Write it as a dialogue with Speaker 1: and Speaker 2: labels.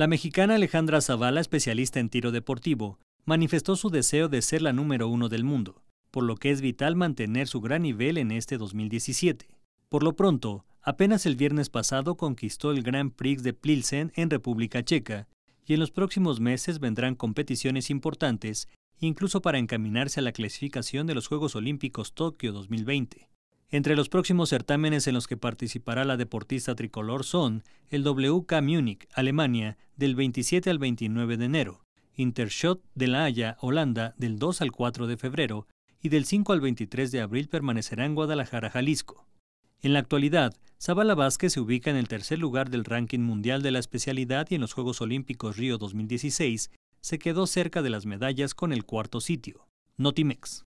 Speaker 1: La mexicana Alejandra Zavala, especialista en tiro deportivo, manifestó su deseo de ser la número uno del mundo, por lo que es vital mantener su gran nivel en este 2017. Por lo pronto, apenas el viernes pasado conquistó el Grand Prix de Plilsen en República Checa, y en los próximos meses vendrán competiciones importantes, incluso para encaminarse a la clasificación de los Juegos Olímpicos Tokio 2020. Entre los próximos certámenes en los que participará la deportista tricolor son el WK Múnich, Alemania, del 27 al 29 de enero, Intershot de La Haya, Holanda, del 2 al 4 de febrero, y del 5 al 23 de abril permanecerá en Guadalajara, Jalisco. En la actualidad, Zabala Vázquez se ubica en el tercer lugar del ranking mundial de la especialidad y en los Juegos Olímpicos Río 2016 se quedó cerca de las medallas con el cuarto sitio. Notimex.